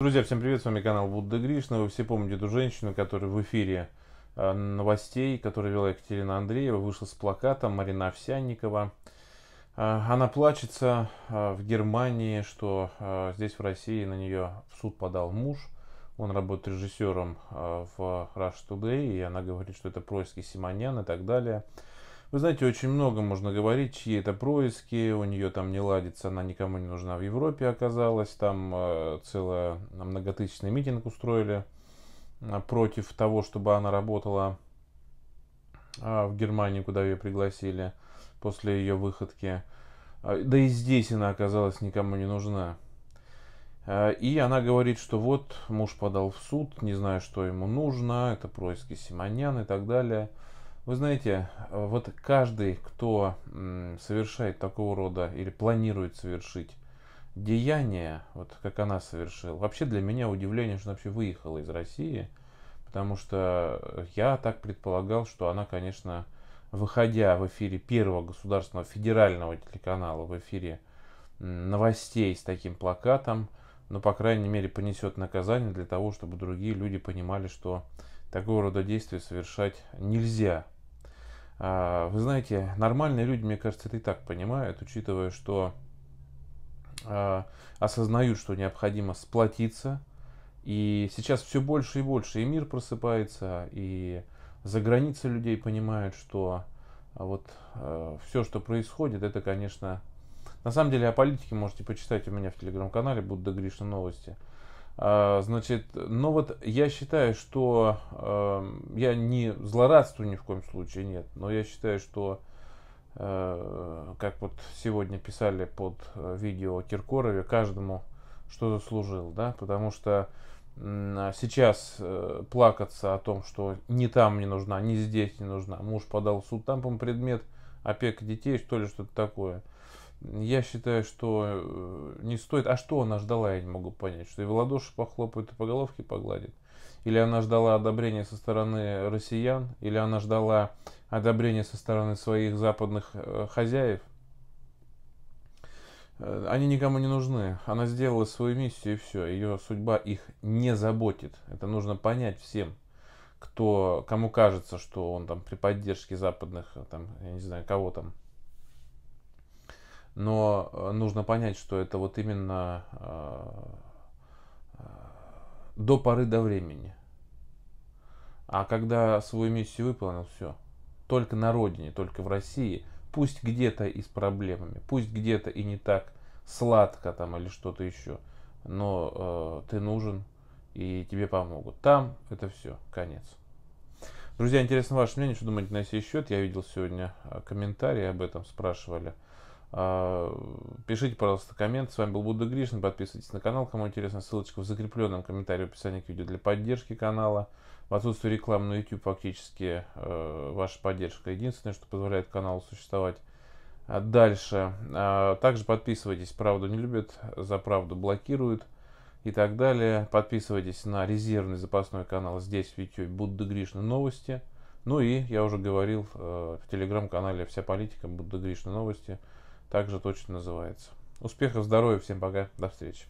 Друзья, всем привет, с вами канал Будда Гришна. Вы все помните эту женщину, которая в эфире э, новостей, которую вела Екатерина Андреева, вышла с плакатом Марина Овсянникова. Э, она плачется э, в Германии, что здесь в России на нее в суд подал муж. Он работает режиссером в Rush Today, и она говорит, что это происки Симонян и так далее. Вы знаете, очень много можно говорить, чьи это происки, у нее там не ладится, она никому не нужна в Европе оказалась, там э, целый э, многотысячный митинг устроили э, против того, чтобы она работала а, в Германии, куда ее пригласили после ее выходки. да и здесь она оказалась никому не нужна. и она говорит, что вот муж подал в суд, не знаю, что ему нужно, это происки Симонян и так далее. Вы знаете, э, вот каждый, кто совершает такого рода или планирует совершить деяние, вот как она совершила, вообще для меня удивление, что она вообще выехала из России, потому что я так предполагал, что она, конечно, выходя в эфире первого государственного федерального телеканала, в эфире новостей с таким плакатом, но, ну, по крайней мере, понесет наказание для того, чтобы другие люди понимали, что такого рода действия совершать нельзя. А, вы знаете, нормальные люди, мне кажется, это и так понимают, учитывая, что а, осознают, что необходимо сплотиться. И сейчас все больше и больше и мир просыпается, и за границей людей понимают, что вот а, все, что происходит, это, конечно... На самом деле о политике можете почитать у меня в телеграм-канале «Будда Гришна новости». А, значит, но ну вот я считаю, что э, я не злорадствую ни в коем случае, нет, но я считаю, что э, как вот сегодня писали под э, видео о Киркорове, каждому что заслужил, да, потому что а э, сейчас плакаться о том, что не там не нужна, не здесь не нужна, муж подал в суд, там, по предмет опека детей, что ли, что-то такое – я считаю, что э, не стоит. А что она ждала, я не могу понять. Что и в ладоши похлопает, и по головке погладит. Или она ждала одобрения со стороны россиян, или она ждала одобрения со стороны своих западных э, хозяев. Э, они никому не нужны. Она сделала свою миссию и все. Ее судьба их не заботит. Это нужно понять всем кто, кому кажется, что он там при поддержке западных, там, я не знаю, кого там, но э, нужно понять, что это вот именно э, э, до поры до времени. А когда свою миссию выполнил, все. Только на родине, только в России. Пусть где-то и с проблемами, пусть где-то и не так сладко там или что-то еще. Но э, ты нужен и тебе помогут. Там это все, конец. Друзья, интересно ваше мнение, что думаете на сей счет? Я видел сегодня комментарии об этом, спрашивали. А, пишите, пожалуйста, комменты. С вами был Будда Гришин. Подписывайтесь на канал. Кому интересно, ссылочка в закрепленном комментарии в описании к видео для поддержки канала. В отсутствие рекламы на YouTube фактически э, ваша поддержка единственное, что позволяет каналу существовать. А дальше. А, также подписывайтесь. Правду не любят, за правду блокируют и так далее. Подписывайтесь на резервный запасной канал здесь в YouTube Будда Гришна новости. Ну и я уже говорил э, в телеграм-канале «Вся политика» Будда Гришна новости также точно называется. Успехов, здоровья, всем пока, до встречи.